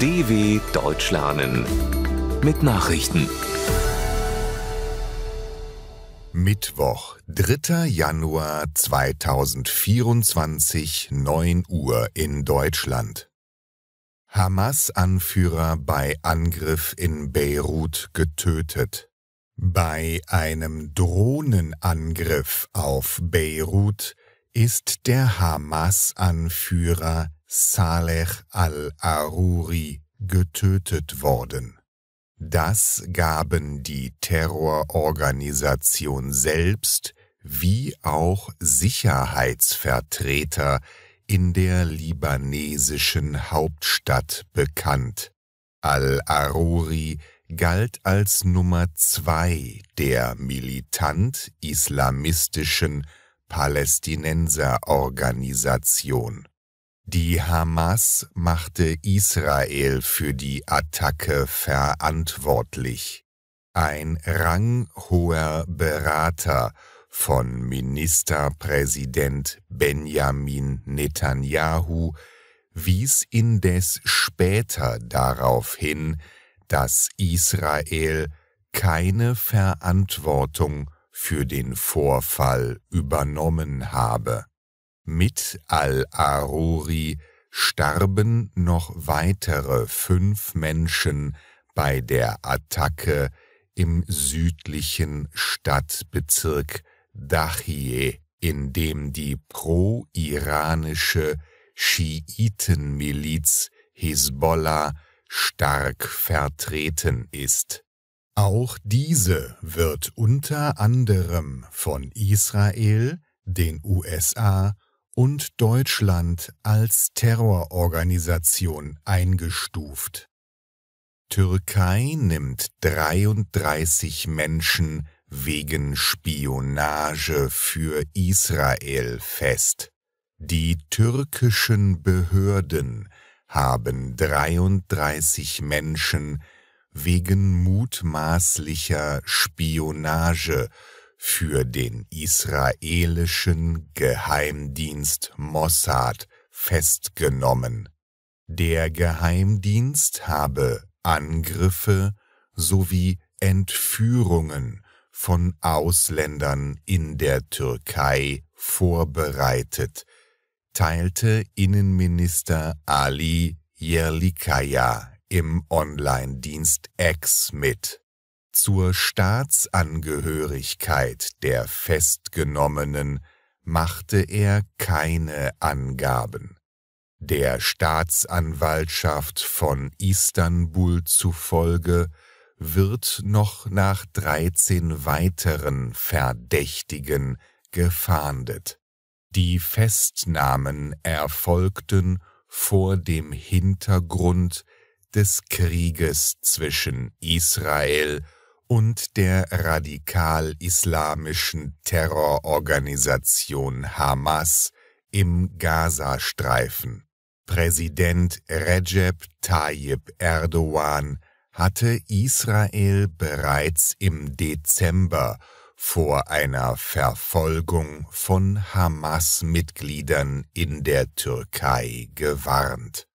DW Deutsch lernen mit Nachrichten. Mittwoch, 3. Januar 2024, 9 Uhr in Deutschland. Hamas-Anführer bei Angriff in Beirut getötet. Bei einem Drohnenangriff auf Beirut ist der Hamas-Anführer Saleh al-Aruri getötet worden. Das gaben die Terrororganisation selbst wie auch Sicherheitsvertreter in der libanesischen Hauptstadt bekannt. Al-Aruri galt als Nummer zwei der militant-islamistischen Palästinenserorganisation. Die Hamas machte Israel für die Attacke verantwortlich. Ein ranghoher Berater von Ministerpräsident Benjamin Netanyahu wies indes später darauf hin, dass Israel keine Verantwortung für den Vorfall übernommen habe mit al-Aruri starben noch weitere fünf Menschen bei der Attacke im südlichen Stadtbezirk Dachie, in dem die pro-iranische Schiitenmiliz Hisbollah stark vertreten ist. Auch diese wird unter anderem von Israel, den USA und Deutschland als Terrororganisation eingestuft. Türkei nimmt 33 Menschen wegen Spionage für Israel fest. Die türkischen Behörden haben 33 Menschen wegen mutmaßlicher Spionage für den israelischen Geheimdienst Mossad festgenommen. Der Geheimdienst habe Angriffe sowie Entführungen von Ausländern in der Türkei vorbereitet, teilte Innenminister Ali Yerlikaya im Online-Dienst X mit zur Staatsangehörigkeit der Festgenommenen machte er keine Angaben. Der Staatsanwaltschaft von Istanbul zufolge wird noch nach 13 weiteren Verdächtigen gefahndet. Die Festnahmen erfolgten vor dem Hintergrund des Krieges zwischen Israel und der radikal-islamischen Terrororganisation Hamas im Gazastreifen. Präsident Recep Tayyip Erdogan hatte Israel bereits im Dezember vor einer Verfolgung von Hamas-Mitgliedern in der Türkei gewarnt.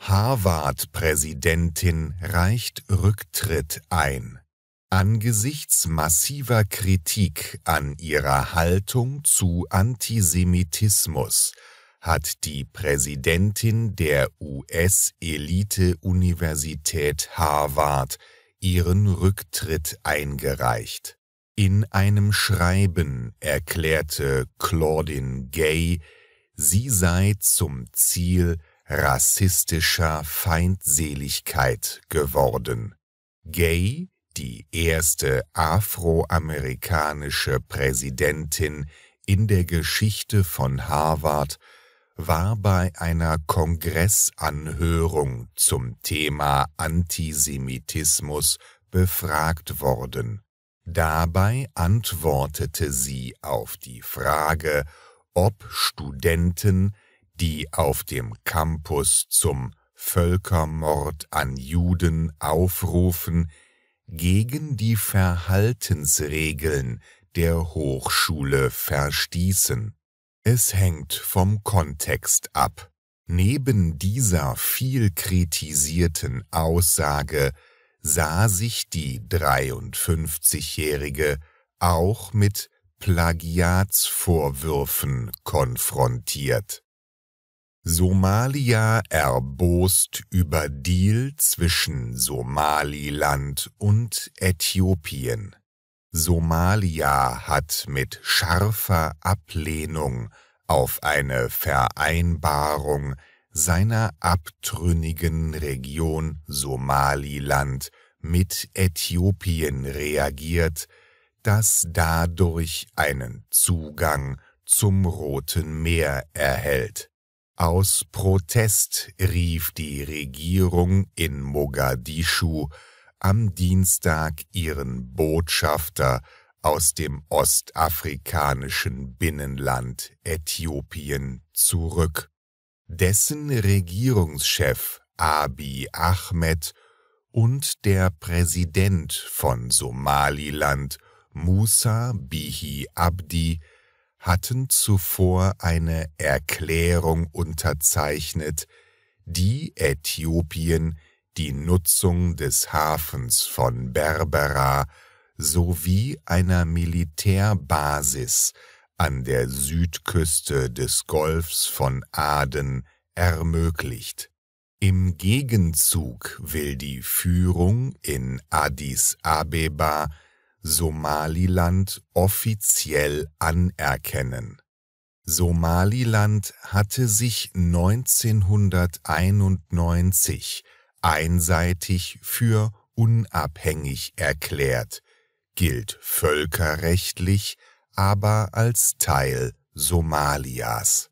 Harvard-Präsidentin reicht Rücktritt ein. Angesichts massiver Kritik an ihrer Haltung zu Antisemitismus hat die Präsidentin der US-Elite-Universität Harvard ihren Rücktritt eingereicht. In einem Schreiben erklärte Claudine Gay, sie sei zum Ziel rassistischer Feindseligkeit geworden. Gay die erste afroamerikanische Präsidentin in der Geschichte von Harvard war bei einer Kongressanhörung zum Thema Antisemitismus befragt worden. Dabei antwortete sie auf die Frage, ob Studenten, die auf dem Campus zum Völkermord an Juden aufrufen, gegen die Verhaltensregeln der Hochschule verstießen. Es hängt vom Kontext ab. Neben dieser viel kritisierten Aussage sah sich die 53-Jährige auch mit Plagiatsvorwürfen konfrontiert. Somalia erbost über Deal zwischen Somaliland und Äthiopien. Somalia hat mit scharfer Ablehnung auf eine Vereinbarung seiner abtrünnigen Region Somaliland mit Äthiopien reagiert, das dadurch einen Zugang zum Roten Meer erhält. Aus Protest rief die Regierung in Mogadischu am Dienstag ihren Botschafter aus dem ostafrikanischen Binnenland Äthiopien zurück. Dessen Regierungschef Abiy Ahmed und der Präsident von Somaliland Musa Bihi Abdi hatten zuvor eine Erklärung unterzeichnet, die Äthiopien die Nutzung des Hafens von Berbera sowie einer Militärbasis an der Südküste des Golfs von Aden ermöglicht. Im Gegenzug will die Führung in Addis Abeba Somaliland offiziell anerkennen. Somaliland hatte sich 1991 einseitig für unabhängig erklärt, gilt völkerrechtlich aber als Teil Somalias.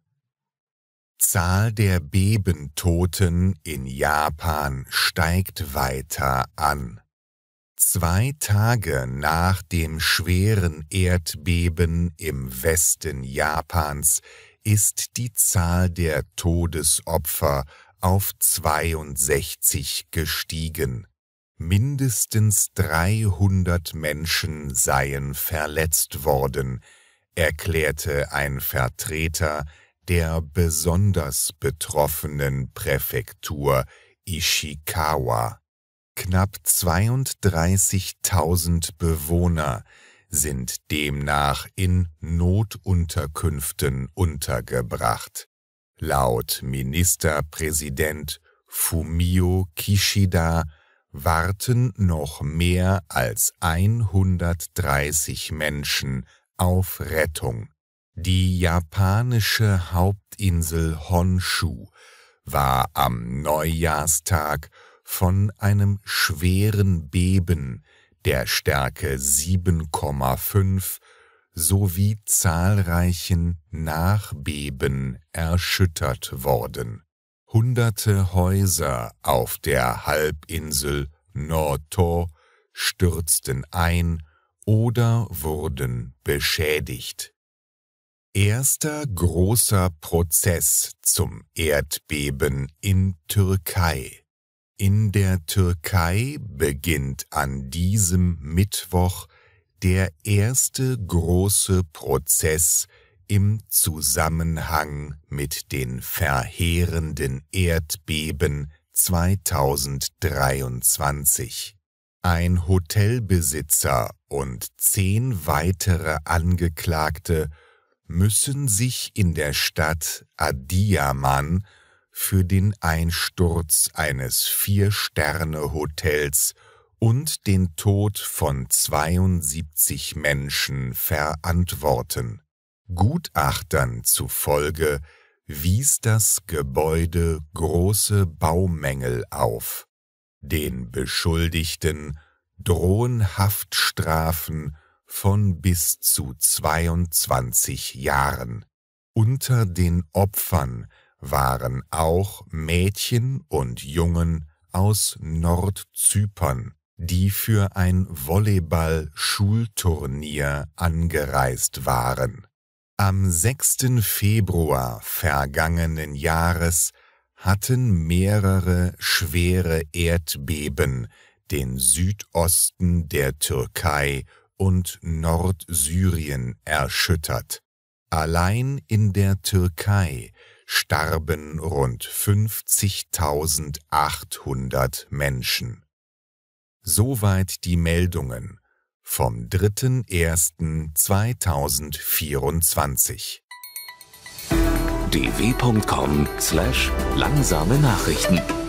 Zahl der Bebentoten in Japan steigt weiter an. Zwei Tage nach dem schweren Erdbeben im Westen Japans ist die Zahl der Todesopfer auf 62 gestiegen. Mindestens 300 Menschen seien verletzt worden, erklärte ein Vertreter der besonders betroffenen Präfektur Ishikawa. Knapp 32.000 Bewohner sind demnach in Notunterkünften untergebracht. Laut Ministerpräsident Fumio Kishida warten noch mehr als 130 Menschen auf Rettung. Die japanische Hauptinsel Honshu war am Neujahrstag von einem schweren Beben der Stärke 7,5 sowie zahlreichen Nachbeben erschüttert worden. Hunderte Häuser auf der Halbinsel Norto stürzten ein oder wurden beschädigt. Erster großer Prozess zum Erdbeben in Türkei in der Türkei beginnt an diesem Mittwoch der erste große Prozess im Zusammenhang mit den verheerenden Erdbeben 2023. Ein Hotelbesitzer und zehn weitere Angeklagte müssen sich in der Stadt Adiyaman für den Einsturz eines Vier-Sterne-Hotels und den Tod von 72 Menschen verantworten. Gutachtern zufolge wies das Gebäude große Baumängel auf. Den Beschuldigten drohen Haftstrafen von bis zu 22 Jahren. Unter den Opfern waren auch Mädchen und Jungen aus Nordzypern, die für ein Volleyball-Schulturnier angereist waren. Am 6. Februar vergangenen Jahres hatten mehrere schwere Erdbeben den Südosten der Türkei und Nordsyrien erschüttert. Allein in der Türkei starben rund 50.800 Menschen. Soweit die Meldungen vom 3.1.2024. dw.com/langsame Nachrichten